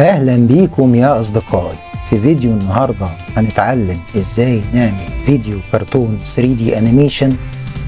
اهلا بيكم يا اصدقائي في فيديو النهارده هنتعلم ازاي نعمل فيديو كرتون 3 دي انيميشن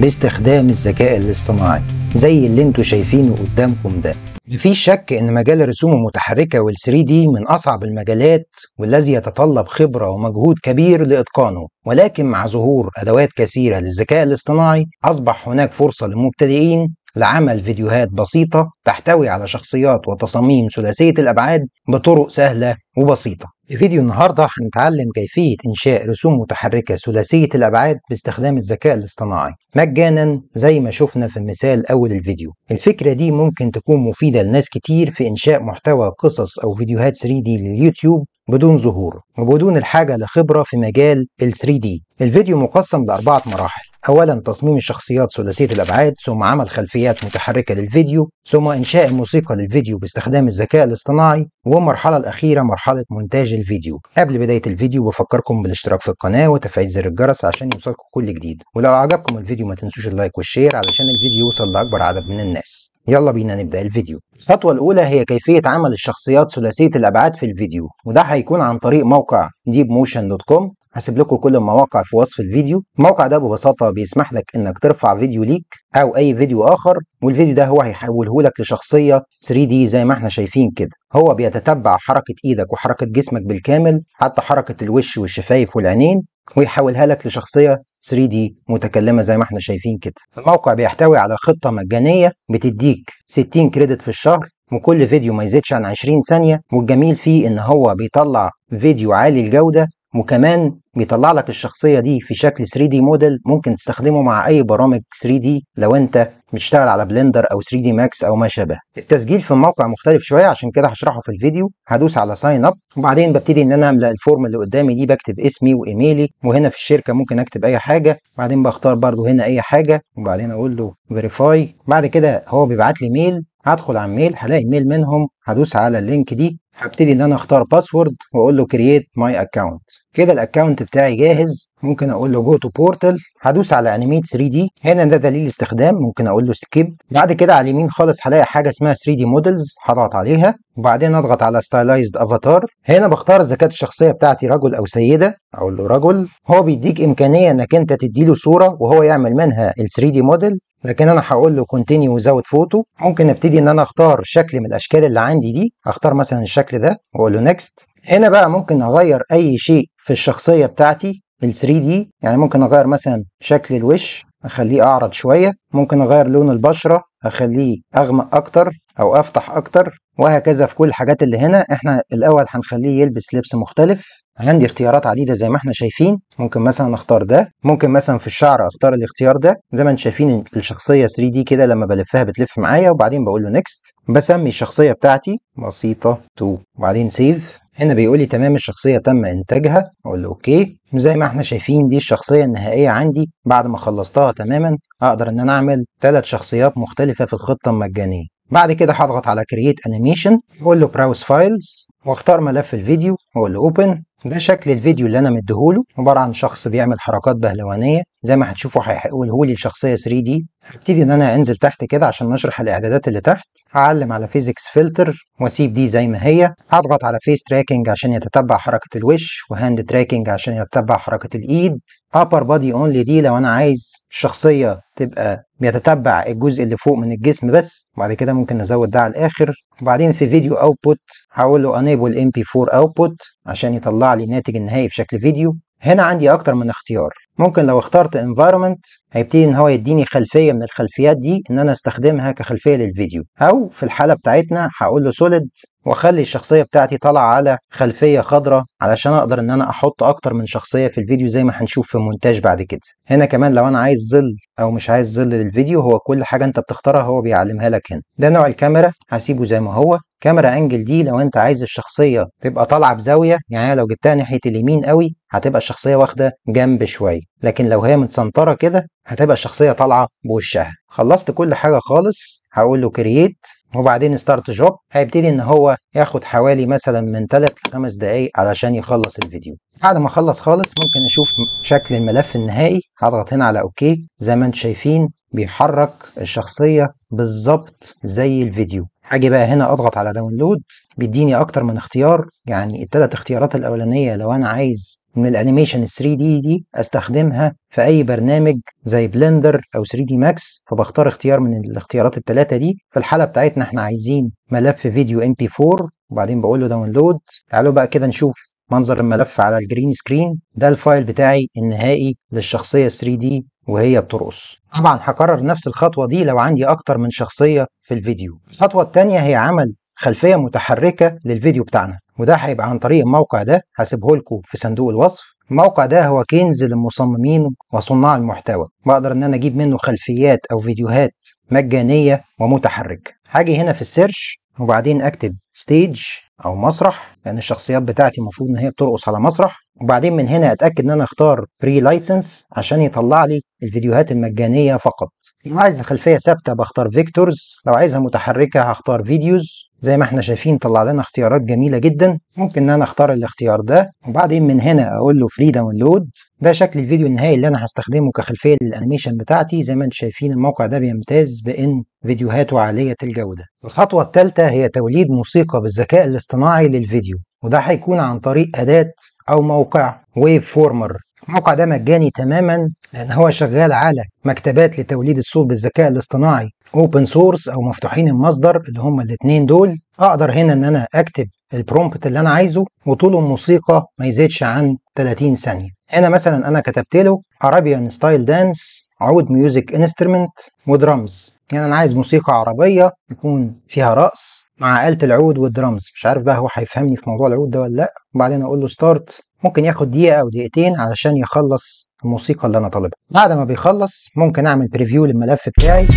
باستخدام الذكاء الاصطناعي زي اللي انتم شايفينه قدامكم ده مفيش شك ان مجال الرسوم المتحركه وال 3 دي من اصعب المجالات والذي يتطلب خبره ومجهود كبير لاتقانه ولكن مع ظهور ادوات كثيره للذكاء الاصطناعي اصبح هناك فرصه للمبتدئين لعمل فيديوهات بسيطة تحتوي على شخصيات وتصاميم ثلاثية الأبعاد بطرق سهلة وبسيطة. في فيديو النهاردة هنتعلم كيفية إنشاء رسوم متحركة ثلاثية الأبعاد باستخدام الذكاء الاصطناعي مجانا زي ما شفنا في مثال أول الفيديو. الفكرة دي ممكن تكون مفيدة لناس كتير في إنشاء محتوى قصص أو فيديوهات 3D لليوتيوب بدون ظهور وبدون الحاجة لخبرة في مجال ال 3D. الفيديو مقسم لأربعة مراحل. أولا تصميم الشخصيات ثلاثية الأبعاد ثم عمل خلفيات متحركة للفيديو ثم إنشاء الموسيقى للفيديو باستخدام الذكاء الاصطناعي والمرحلة الأخيرة مرحلة مونتاج الفيديو قبل بداية الفيديو بفكركم بالاشتراك في القناة وتفعيل زر الجرس عشان يوصلكم كل جديد ولو عجبكم الفيديو ما تنسوش اللايك والشير علشان الفيديو يوصل لأكبر عدد من الناس يلا بينا نبدأ الفيديو الخطوة الأولى هي كيفية عمل الشخصيات ثلاثية الأبعاد في الفيديو وده هيكون عن طريق موقع deepmotion.com هسيب لكم كل المواقع في وصف الفيديو الموقع ده ببساطه بيسمح لك انك ترفع فيديو ليك او اي فيديو اخر والفيديو ده هو هيحوله لك لشخصيه 3 دي زي ما احنا شايفين كده هو بيتتبع حركه ايدك وحركه جسمك بالكامل حتى حركه الوش والشفايف والعينين ويحولها لك لشخصيه 3 دي متكلمه زي ما احنا شايفين كده الموقع بيحتوي على خطه مجانيه بتديك 60 كريدت في الشهر وكل فيديو ما يزيدش عن 20 ثانيه والجميل فيه ان هو بيطلع فيديو عالي الجوده وكمان بيطلع لك الشخصيه دي في شكل 3 دي موديل ممكن تستخدمه مع اي برامج 3 دي لو انت بتشتغل على بلندر او 3 دي ماكس او ما شابه التسجيل في الموقع مختلف شويه عشان كده هشرحه في الفيديو هدوس على ساين اب وبعدين ببتدي ان انا املا الفورم اللي قدامي دي بكتب اسمي وايميلي وهنا في الشركه ممكن اكتب اي حاجه وبعدين بختار برده هنا اي حاجه وبعدين اقول له فيريفاي بعد كده هو بيبعت لي ميل هدخل على الميل هلاقي ميل منهم هدوس على اللينك دي هبتدي ان انا اختار باسورد واقول له كرييت ماي اكونت كده الاكونت بتاعي جاهز ممكن اقول له جو تو بورتال هدوس على انيميت 3 دي هنا ده دليل استخدام ممكن اقول له سكيب بعد كده على اليمين خالص هلاقي حاجه اسمها 3 دي مودلز هضغط عليها وبعدين اضغط على ستايلايزد افاتار هنا بختار اذا كانت الشخصيه بتاعتي رجل او سيده اقول له رجل هو بيديك امكانيه انك انت تدي له صوره وهو يعمل منها ال 3 دي موديل لكن انا هقول له كونتينيو وزود فوتو ممكن ابتدي ان انا اختار شكل من الاشكال اللي عندي دي اختار مثلا الشكل ده واقول له نيكست هنا بقى ممكن اغير اي شيء في الشخصيه بتاعتي ال 3 دي يعني ممكن اغير مثلا شكل الوش اخليه اعرض شويه ممكن اغير لون البشره اخليه اغمق اكتر او افتح اكتر وهكذا في كل الحاجات اللي هنا احنا الاول هنخليه يلبس لبس مختلف عندي اختيارات عديدة زي ما احنا شايفين ممكن مثلا اختار ده ممكن مثلا في الشعر اختار الاختيار ده زي ما انتم شايفين الشخصية 3D كده لما بلفها بتلف معايا وبعدين بقول له نيكست بسمي الشخصية بتاعتي بسيطة 2 وبعدين سيف هنا بيقول لي تمام الشخصية تم إنتاجها أقول له أوكي زي ما احنا شايفين دي الشخصية النهائية عندي بعد ما خلصتها تماما أقدر إن أنا أعمل ثلاث شخصيات مختلفة في الخطة المجانية بعد كده هضغط على كرييت انيميشن واقول له براوز فايلز واختار ملف الفيديو واقول له اوبن ده شكل الفيديو اللي انا مديهوله عباره عن شخص بيعمل حركات بهلوانيه زي ما هتشوفوا هيقولهولي شخصيه 3 دي هبتدي ان انا انزل تحت كده عشان نشرح الاعدادات اللي تحت هعلم على فيزكس فلتر واسيب دي زي ما هي هضغط على فيس تراكنج عشان يتتبع حركه الوش وهاند تراكنج عشان يتتبع حركه الايد ابر بادي اونلي دي لو انا عايز الشخصيه تبقى بيتتبع الجزء اللي فوق من الجسم بس وبعد كده ممكن نزود ده على الاخر وبعدين في فيديو اوتبوت هقول له انيبل ام بي 4 اوتبوت عشان يطلع لي الناتج النهائي بشكل فيديو هنا عندي اكتر من اختيار ممكن لو اخترت environment هيبتدي ان هو يديني خلفيه من الخلفيات دي ان انا استخدمها كخلفيه للفيديو او في الحاله بتاعتنا هقول له solid واخلي الشخصيه بتاعتي طالعه على خلفيه خضراء علشان اقدر ان انا احط اكتر من شخصيه في الفيديو زي ما هنشوف في المونتاج بعد كده هنا كمان لو انا عايز ظل او مش عايز ظل للفيديو هو كل حاجه انت بتختارها هو بيعلمها لك هنا ده نوع الكاميرا هسيبه زي ما هو كاميرا انجل دي لو انت عايز الشخصيه تبقى طالعه بزاويه يعني لو جبتها ناحيه اليمين قوي هتبقى الشخصيه واخده جنب شويه لكن لو هي متسنطره كده هتبقى الشخصيه طالعه بوشها خلصت كل حاجه خالص هقول له كرييت وبعدين ستارت جوب هيبتدي ان هو ياخد حوالي مثلا من 3 ل 5 دقائق علشان يخلص الفيديو بعد ما اخلص خالص ممكن اشوف شكل الملف النهائي هضغط هنا على اوكي زي ما انتم شايفين بيحرك الشخصيه بالظبط زي الفيديو اجي بقى هنا اضغط على داونلود بيديني اكتر من اختيار يعني التلات اختيارات الاولانيه لو انا عايز من الانيميشن 3 دي دي استخدمها في اي برنامج زي بلندر او 3 دي ماكس فبختار اختيار من الاختيارات التلاتة دي في الحاله بتاعتنا احنا عايزين ملف فيديو ام بي 4 وبعدين بقول له داونلود تعالوا بقى كده نشوف منظر الملف على الجرين سكرين ده الفايل بتاعي النهائي للشخصيه 3 دي وهي بترقص طبعا هكرر نفس الخطوة دي لو عندي أكتر من شخصية في الفيديو الخطوة التانية هي عمل خلفية متحركة للفيديو بتاعنا وده هيبقى عن طريق الموقع ده هسيبه لكم في صندوق الوصف الموقع ده هو كنز للمصممين وصناع المحتوى بقدر ان انا اجيب منه خلفيات او فيديوهات مجانية ومتحركة هاجي هنا في السيرش وبعدين اكتب ستيج او مسرح لان الشخصيات بتاعتي المفروض ان هي بترقص على مسرح وبعدين من هنا اتاكد ان انا اختار فري لايسنس عشان يطلع لي الفيديوهات المجانيه فقط لو عايز الخلفيه ثابته بختار فيكتورز لو عايزها متحركه هختار فيديوز زي ما احنا شايفين طلع لنا اختيارات جميله جدا ممكن ان انا اختار الاختيار ده وبعدين من هنا اقول له فري داونلود ده شكل الفيديو النهائي اللي انا هستخدمه كخلفيه للانيميشن بتاعتي زي ما انتم شايفين الموقع ده بيمتاز بان فيديوهاته عاليه الجوده الخطوه الثالثه هي توليد موسيقى بالذكاء الاصطناعي للفيديو وده هيكون عن طريق اداه او موقع ويب فورمر الموقع ده مجاني تماما لان هو شغال على مكتبات لتوليد الصور بالذكاء الاصطناعي اوبن سورس او مفتوحين المصدر اللي هما الاثنين دول اقدر هنا ان انا اكتب البرومبت اللي انا عايزه وطول الموسيقى ما يزيدش عن 30 ثانيه هنا مثلا انا كتبت له ارابيان ستايل دانس عود ميوزك انسترومنت ودرامز يعني انا عايز موسيقى عربيه يكون فيها رقص مع آلة العود والدرامز مش عارف بقى هو هيفهمني في موضوع العود ده ولا لا وبعدين اقول له ستارت ممكن ياخد دقيقة أو دقيقتين علشان يخلص الموسيقى اللي أنا طالبها بعد ما بيخلص ممكن أعمل بريفيو للملف بتاعي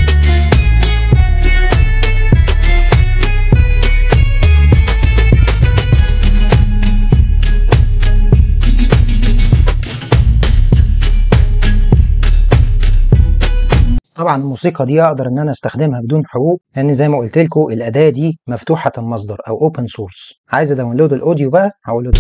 طبعا الموسيقى دي اقدر ان انا استخدمها بدون حقوق لان زي ما قلت لكم الاداه دي مفتوحه المصدر او اوبن سورس عايز ادونلود الاوديو بقى هقول له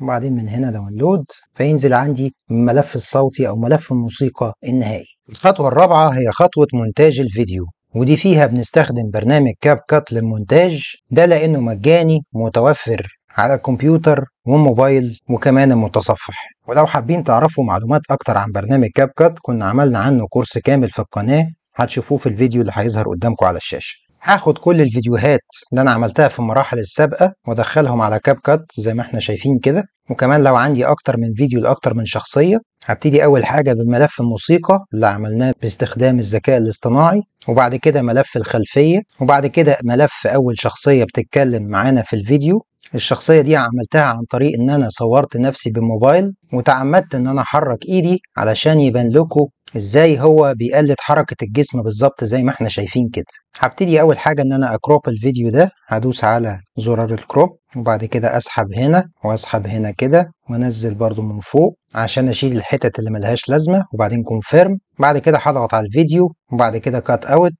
وبعدين من هنا داونلود فينزل عندي الملف الصوتي او ملف الموسيقى النهائي الخطوة الرابعة هي خطوة مونتاج الفيديو ودي فيها بنستخدم برنامج كاب كات للمونتاج ده لانه مجاني متوفر على الكمبيوتر والموبايل وكمان المتصفح ولو حابين تعرفوا معلومات اكتر عن برنامج كاب كات كنا عملنا عنه كورس كامل في القناة هتشوفوه في الفيديو اللي هيظهر قدامكم على الشاشة هاخد كل الفيديوهات اللي انا عملتها في المراحل السابقه وادخلهم على كاب كات زي ما احنا شايفين كده وكمان لو عندي اكتر من فيديو لاكتر من شخصيه هبتدي اول حاجه بملف الموسيقى اللي عملناه باستخدام الذكاء الاصطناعي وبعد كده ملف الخلفيه وبعد كده ملف اول شخصيه بتتكلم معانا في الفيديو الشخصيه دي عملتها عن طريق ان انا صورت نفسي بالموبايل وتعمدت ان انا احرك ايدي علشان يبان لكم ازاي هو بيقلد حركه الجسم بالظبط زي ما احنا شايفين كده هبتدي اول حاجه ان انا اكروب الفيديو ده هدوس على زرار الكروب وبعد كده اسحب هنا واسحب هنا كده وانزل برضو من فوق عشان اشيل الحتت اللي ملهاش لازمه وبعدين كونفيرم بعد كده هضغط على الفيديو وبعد كده كات اوت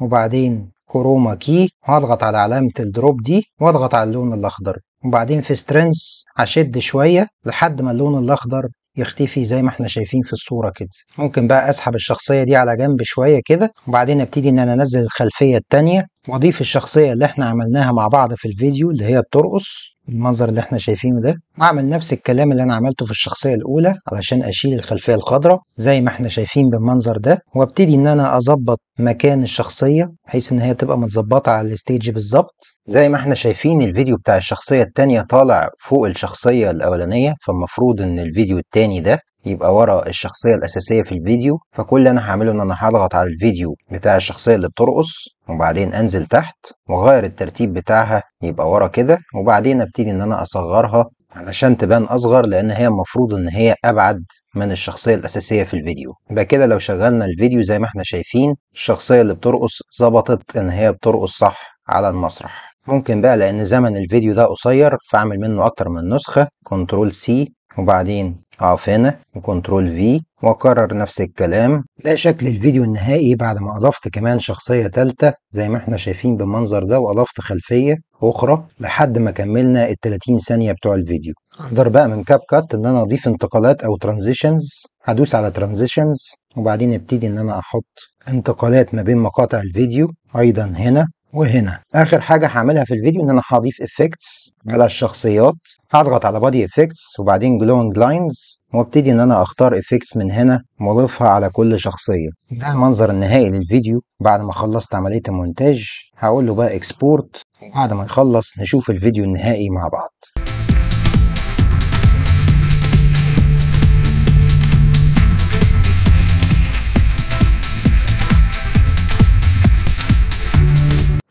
وبعدين كروما كي واضغط على علامة الدروب دي واضغط على اللون الأخضر وبعدين في سترينس هشد شوية لحد ما اللون الأخضر يختفي زي ما احنا شايفين في الصورة كده ممكن بقى اسحب الشخصية دي على جنب شوية كده وبعدين ابتدي ان انا انزل الخلفية التانية واضيف الشخصيه اللي احنا عملناها مع بعض في الفيديو اللي هي بترقص المنظر اللي احنا شايفينه ده واعمل نفس الكلام اللي انا عملته في الشخصيه الاولى علشان اشيل الخلفيه الخضراء زي ما احنا شايفين بالمنظر ده وابتدي ان انا اظبط مكان الشخصيه بحيث ان هي تبقى متظبطه على الستيج بالظبط زي ما احنا شايفين الفيديو بتاع الشخصيه التانية طالع فوق الشخصيه الاولانيه فالمفروض ان الفيديو التاني ده يبقى ورا الشخصيه الاساسيه في الفيديو فكل اللي انا هعمله ان انا هضغط على الفيديو بتاع الشخصيه اللي بترقص وبعدين انزل تحت واغير الترتيب بتاعها يبقى ورا كده وبعدين ابتدي ان انا اصغرها علشان تبان اصغر لان هي المفروض ان هي ابعد من الشخصيه الاساسيه في الفيديو يبقى كده لو شغلنا الفيديو زي ما احنا شايفين الشخصيه اللي بترقص ظبطت ان هي بترقص صح على المسرح ممكن بقى لان زمن الفيديو ده قصير فاعمل منه اكتر من نسخه كنترول سي وبعدين اقف هنا وكنترول في واكرر نفس الكلام ده شكل الفيديو النهائي بعد ما اضفت كمان شخصية تالتة زي ما احنا شايفين بالمنظر ده واضفت خلفية اخرى لحد ما كملنا ال 30 ثانية بتوع الفيديو اقدر بقى من كاب كات ان انا اضيف انتقالات او ترانزيشنز هدوس على ترانزيشنز وبعدين ابتدي ان انا احط انتقالات ما بين مقاطع الفيديو ايضا هنا وهنا اخر حاجه هعملها في الفيديو ان انا هضيف افكتس على الشخصيات هضغط على بادي افكتس وبعدين جلوينج لاينز وابتدي ان انا اختار افكتس من هنا واضيفها على كل شخصيه ده المنظر النهائي للفيديو بعد ما خلصت عمليه المونتاج هقول له بقى اكسبورت وبعد ما يخلص نشوف الفيديو النهائي مع بعض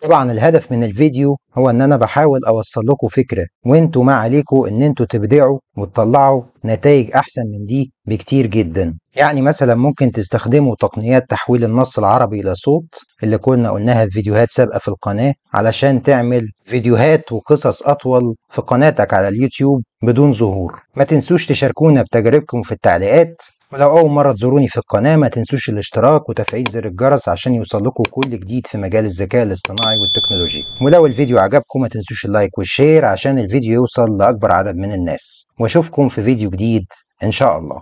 طبعا الهدف من الفيديو هو ان انا بحاول اوصل لكم فكره وانتوا ما عليكم ان انتوا تبدعوا وتطلعوا نتائج احسن من دي بكتير جدا يعني مثلا ممكن تستخدموا تقنيات تحويل النص العربي الى صوت اللي كنا قلناها في فيديوهات سابقه في القناه علشان تعمل فيديوهات وقصص اطول في قناتك على اليوتيوب بدون ظهور ما تنسوش تشاركونا بتجاربكم في التعليقات ولو أول مرة تزوروني في القناة ما تنسوش الاشتراك وتفعيل زر الجرس عشان يوصلكوا كل جديد في مجال الذكاء الاصطناعي والتكنولوجيا ولو الفيديو عجبكم ما تنسوش اللايك والشير عشان الفيديو يوصل لأكبر عدد من الناس واشوفكم في فيديو جديد إن شاء الله